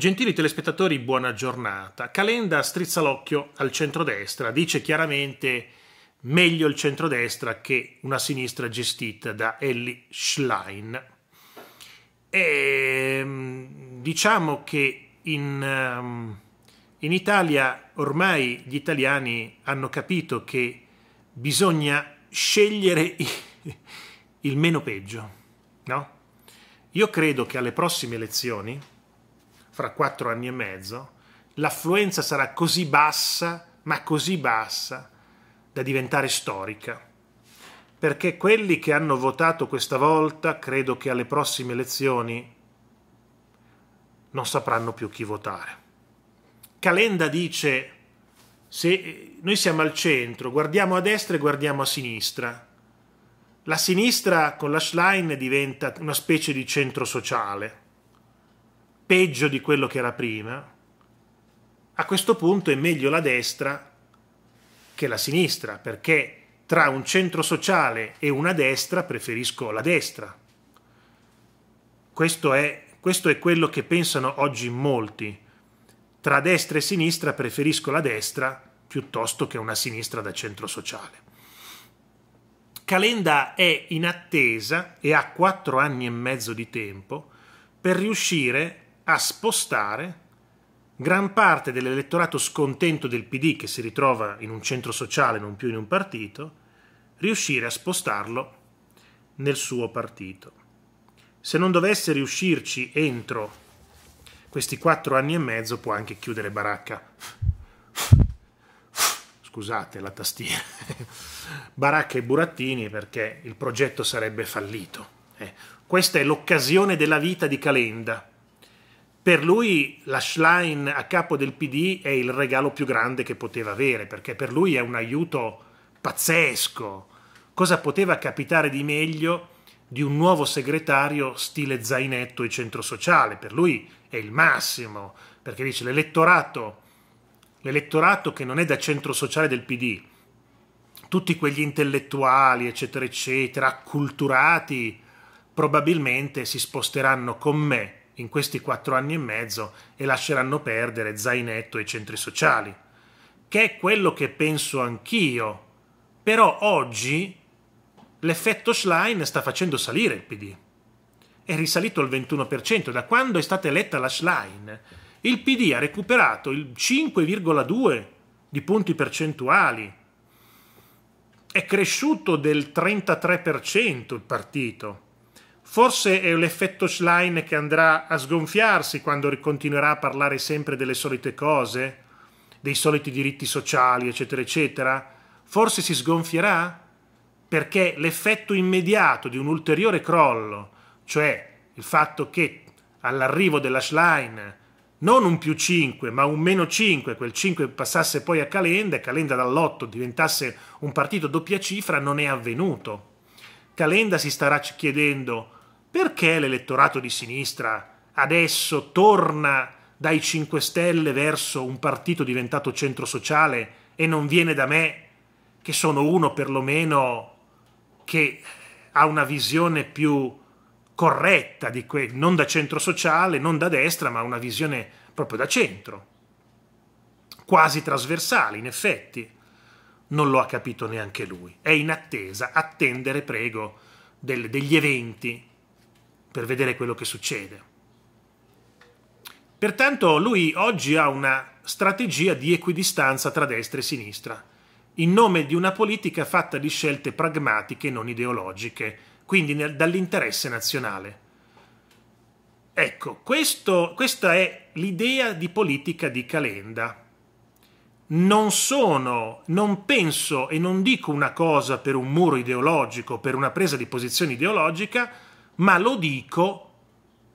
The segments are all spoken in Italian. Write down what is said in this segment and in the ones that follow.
Gentili telespettatori, buona giornata. Calenda strizza l'occhio al centrodestra, dice chiaramente meglio il centrodestra che una sinistra gestita da Ellie Schlein. E, ehm, diciamo che in, ehm, in Italia ormai gli italiani hanno capito che bisogna scegliere il meno peggio, no? Io credo che alle prossime elezioni fra quattro anni e mezzo, l'affluenza sarà così bassa, ma così bassa, da diventare storica. Perché quelli che hanno votato questa volta, credo che alle prossime elezioni non sapranno più chi votare. Calenda dice, se noi siamo al centro, guardiamo a destra e guardiamo a sinistra. La sinistra con la Schlein diventa una specie di centro sociale peggio di quello che era prima, a questo punto è meglio la destra che la sinistra, perché tra un centro sociale e una destra preferisco la destra. Questo è, questo è quello che pensano oggi molti. Tra destra e sinistra preferisco la destra piuttosto che una sinistra da centro sociale. Calenda è in attesa e ha quattro anni e mezzo di tempo per riuscire a spostare gran parte dell'elettorato scontento del PD che si ritrova in un centro sociale, non più in un partito, riuscire a spostarlo nel suo partito. Se non dovesse riuscirci entro questi quattro anni e mezzo può anche chiudere baracca. Scusate la tastiera. baracca e burattini perché il progetto sarebbe fallito. Eh. Questa è l'occasione della vita di Calenda per lui la Schlein a capo del PD è il regalo più grande che poteva avere, perché per lui è un aiuto pazzesco. Cosa poteva capitare di meglio di un nuovo segretario stile zainetto e centro sociale? Per lui è il massimo, perché dice l'elettorato, l'elettorato che non è da centro sociale del PD, tutti quegli intellettuali, eccetera, eccetera, acculturati, probabilmente si sposteranno con me in questi quattro anni e mezzo e lasceranno perdere Zainetto e centri sociali, che è quello che penso anch'io. Però oggi l'effetto Schlein sta facendo salire il PD. È risalito al 21%. Da quando è stata eletta la Schlein, il PD ha recuperato il 5,2 di punti percentuali. È cresciuto del 33% il partito Forse è l'effetto Schlein che andrà a sgonfiarsi quando continuerà a parlare sempre delle solite cose, dei soliti diritti sociali, eccetera, eccetera. Forse si sgonfierà perché l'effetto immediato di un ulteriore crollo, cioè il fatto che all'arrivo della Schlein non un più 5, ma un meno 5, quel 5 passasse poi a Calenda e Calenda dall'8 diventasse un partito doppia cifra, non è avvenuto. Calenda si starà chiedendo perché l'elettorato di sinistra adesso torna dai 5 Stelle verso un partito diventato centro sociale e non viene da me, che sono uno perlomeno che ha una visione più corretta di quel, non da centro sociale, non da destra, ma una visione proprio da centro, quasi trasversale in effetti. Non lo ha capito neanche lui. È in attesa, attendere, prego, del, degli eventi per vedere quello che succede. Pertanto lui oggi ha una strategia di equidistanza tra destra e sinistra, in nome di una politica fatta di scelte pragmatiche e non ideologiche, quindi dall'interesse nazionale. Ecco, questo, questa è l'idea di politica di Calenda. Non sono, non penso e non dico una cosa per un muro ideologico, per una presa di posizione ideologica, ma lo dico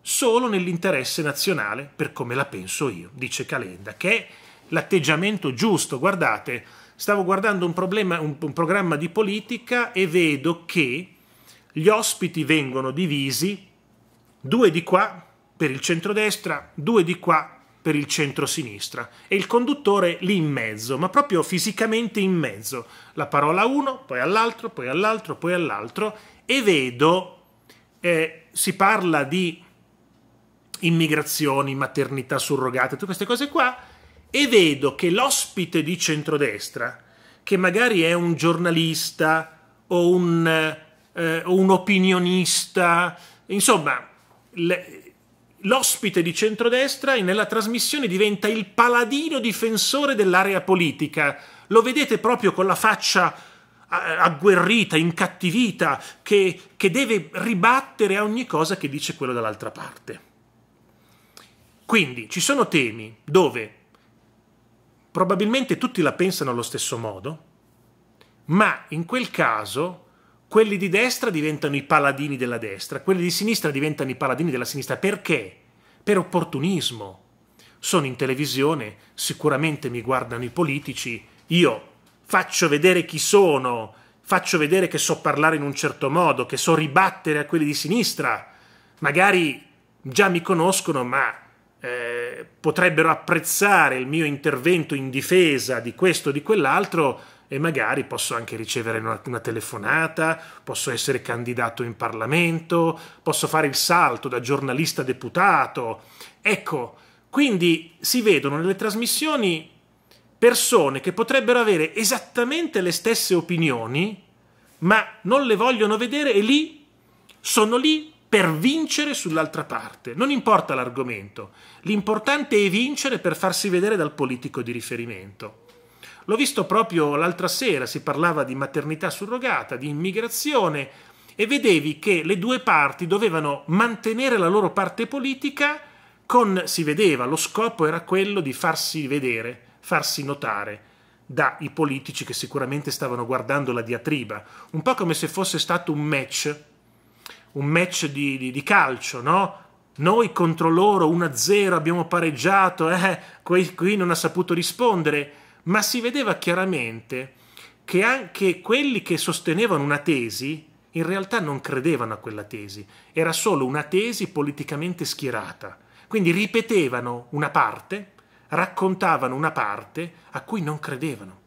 solo nell'interesse nazionale, per come la penso io, dice Calenda, che è l'atteggiamento giusto. Guardate, stavo guardando un, problema, un, un programma di politica e vedo che gli ospiti vengono divisi due di qua per il centrodestra, due di qua per il centro-sinistra e il conduttore lì in mezzo, ma proprio fisicamente in mezzo. La parola a uno, poi all'altro, poi all'altro, poi all'altro e vedo eh, si parla di immigrazioni, maternità surrogate, tutte queste cose qua, e vedo che l'ospite di centrodestra, che magari è un giornalista o un, eh, un opinionista, insomma, l'ospite di centrodestra nella trasmissione diventa il paladino difensore dell'area politica. Lo vedete proprio con la faccia agguerrita, incattivita, che, che deve ribattere a ogni cosa che dice quello dall'altra parte. Quindi ci sono temi dove probabilmente tutti la pensano allo stesso modo, ma in quel caso quelli di destra diventano i paladini della destra, quelli di sinistra diventano i paladini della sinistra. Perché? Per opportunismo. Sono in televisione, sicuramente mi guardano i politici, io faccio vedere chi sono, faccio vedere che so parlare in un certo modo, che so ribattere a quelli di sinistra. Magari già mi conoscono, ma eh, potrebbero apprezzare il mio intervento in difesa di questo o di quell'altro e magari posso anche ricevere una, una, telefonata, posso essere candidato in Parlamento, posso fare il salto da giornalista deputato. Ecco, quindi si vedono nelle trasmissioni persone che potrebbero avere esattamente le stesse opinioni, ma non le vogliono vedere e lì sono lì per vincere sull'altra parte. Non importa l'argomento, l'importante è vincere per farsi vedere dal politico di riferimento. L'ho visto proprio l'altra sera, si parlava di maternità surrogata, di immigrazione e vedevi che le due parti dovevano mantenere la loro parte politica con, si vedeva, lo scopo era quello di farsi vedere farsi notare dai politici che sicuramente stavano guardando la diatriba, un po' come se fosse stato un match, un match di, di, di calcio, no? Noi contro loro 1-0 abbiamo pareggiato, eh, qui non ha saputo rispondere, ma si vedeva chiaramente che anche quelli che sostenevano una tesi in realtà non credevano a quella tesi, era solo una tesi politicamente schierata. Quindi ripetevano una parte raccontavano una parte a cui non credevano.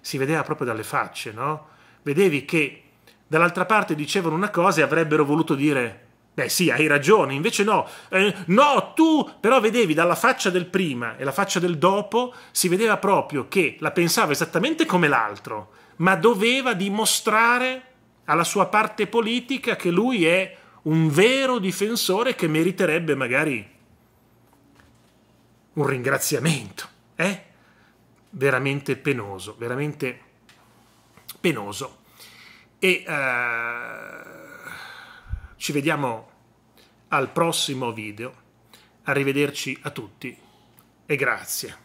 Si vedeva proprio dalle facce, no? Vedevi che dall'altra parte dicevano una cosa e avrebbero voluto dire Beh sì, hai ragione, invece no. Eh, no, tu però vedevi dalla faccia del prima e la faccia del dopo, si vedeva proprio che la pensava esattamente come l'altro, ma doveva dimostrare alla sua parte politica che lui è un vero difensore che meriterebbe magari un ringraziamento. Eh? Veramente penoso, veramente penoso. E uh, ci vediamo al prossimo video. Arrivederci a tutti e grazie.